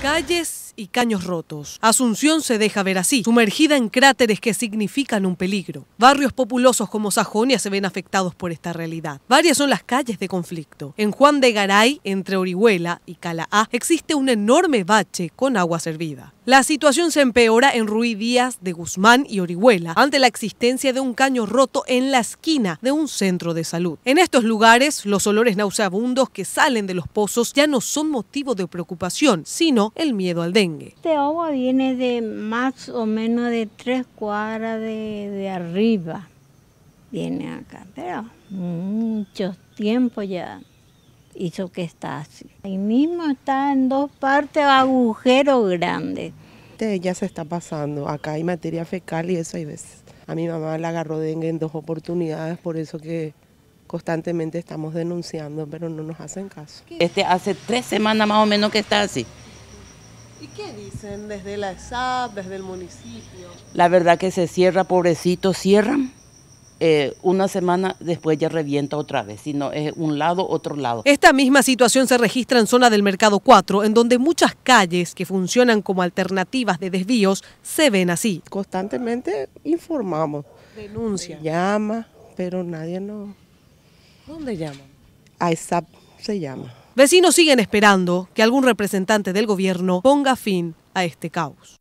calles y caños rotos. Asunción se deja ver así, sumergida en cráteres que significan un peligro. Barrios populosos como Sajonia se ven afectados por esta realidad. Varias son las calles de conflicto. En Juan de Garay, entre Orihuela y Calaá, existe un enorme bache con agua servida. La situación se empeora en Ruiz Díaz de Guzmán y Orihuela ante la existencia de un caño roto en la esquina de un centro de salud. En estos lugares, los olores nauseabundos que salen de los pozos ya no son motivo de preocupación, sino el miedo al dengue. Este agua viene de más o menos de tres cuadras de, arriba. Viene acá, pero mucho tiempo ya hizo que está así. Ahí mismo está en dos partes agujero grande. Este ya se está pasando, acá hay materia fecal y eso hay veces. A mi mamá la agarró dengue en dos oportunidades, por eso que constantemente estamos denunciando, pero no nos hacen caso. Este hace tres semanas más o menos que está así. ¿Y qué dicen desde la SAP, desde el municipio? La verdad que se cierra, pobrecito, cierran. Eh, una semana después ya revienta otra vez, Si no, es un lado, otro lado. Esta misma situación se registra en zona del Mercado 4, en donde muchas calles que funcionan como alternativas de desvíos se ven así. Constantemente informamos. Denuncia. llama, pero nadie no... ¿Dónde llaman? A ISAP se llama. Vecinos siguen esperando que algún representante del gobierno ponga fin a este caos.